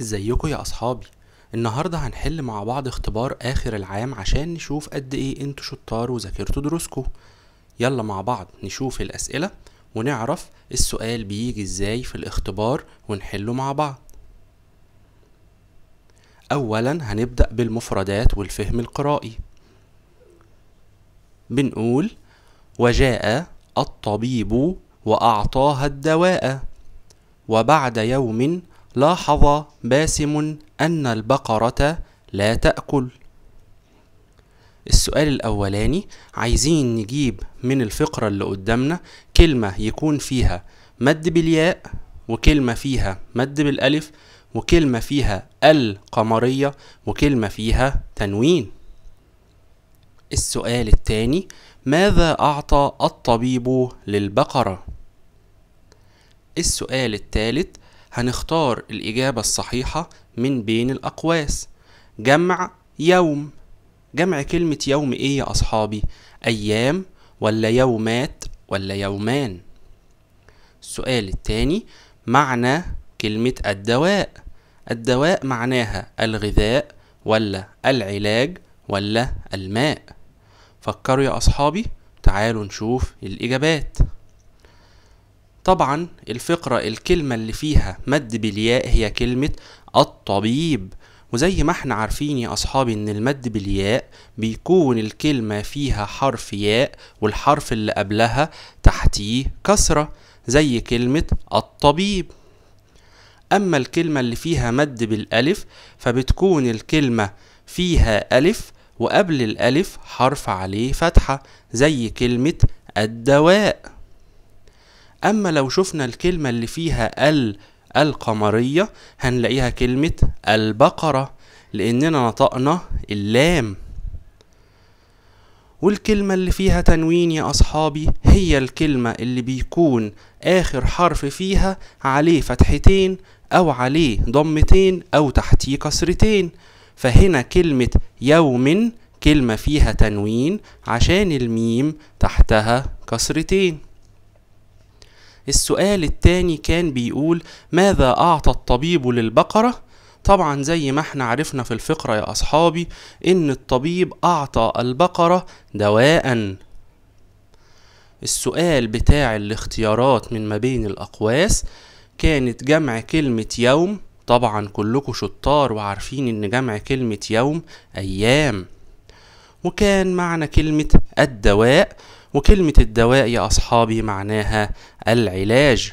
ازيكم يا اصحابي النهارده هنحل مع بعض اختبار اخر العام عشان نشوف قد ايه انتوا شطار وذاكرتوا دروسكم يلا مع بعض نشوف الاسئله ونعرف السؤال بيجي ازاي في الاختبار ونحله مع بعض اولا هنبدا بالمفردات والفهم القرائي بنقول وجاء الطبيب واعطاها الدواء وبعد يوم لاحظ باسم أن البقرة لا تأكل السؤال الأولاني عايزين نجيب من الفقرة اللي قدامنا كلمة يكون فيها مد بالياء وكلمة فيها مد بالألف وكلمة فيها القمرية وكلمة فيها تنوين السؤال الثاني ماذا أعطى الطبيب للبقرة؟ السؤال الثالث هنختار الإجابة الصحيحة من بين الأقواس جمع يوم جمع كلمة يوم إيه يا أصحابي؟ أيام ولا يومات ولا يومان؟ السؤال التاني معنى كلمة الدواء الدواء معناها الغذاء ولا العلاج ولا الماء فكروا يا أصحابي تعالوا نشوف الإجابات طبعا الفقرة الكلمة اللي فيها مد بالياء هي كلمة الطبيب وزي ما احنا عارفين يا اصحابي ان المد بالياء بيكون الكلمة فيها حرف ياء والحرف اللي قبلها تحتيه كسرة زي كلمة الطبيب اما الكلمة اللي فيها مد بالالف فبتكون الكلمة فيها الف وقبل الالف حرف عليه فتحة زي كلمة الدواء أما لو شفنا الكلمة اللي فيها ال القمرية هنلاقيها كلمة البقرة لأننا نطقنا اللام والكلمة اللي فيها تنوين يا أصحابي هي الكلمة اللي بيكون آخر حرف فيها عليه فتحتين أو عليه ضمتين أو تحتيه كسرتين فهنا كلمة يوم كلمة فيها تنوين عشان الميم تحتها كسرتين السؤال التاني كان بيقول ماذا أعطى الطبيب للبقرة؟ طبعا زي ما احنا عرفنا في الفقرة يا أصحابي إن الطبيب أعطى البقرة دواء السؤال بتاع الاختيارات من ما بين الأقواس كانت جمع كلمة يوم طبعا كلكم شطار وعارفين إن جمع كلمة يوم أيام وكان معنى كلمة الدواء وكلمة الدواء يا أصحابي معناها العلاج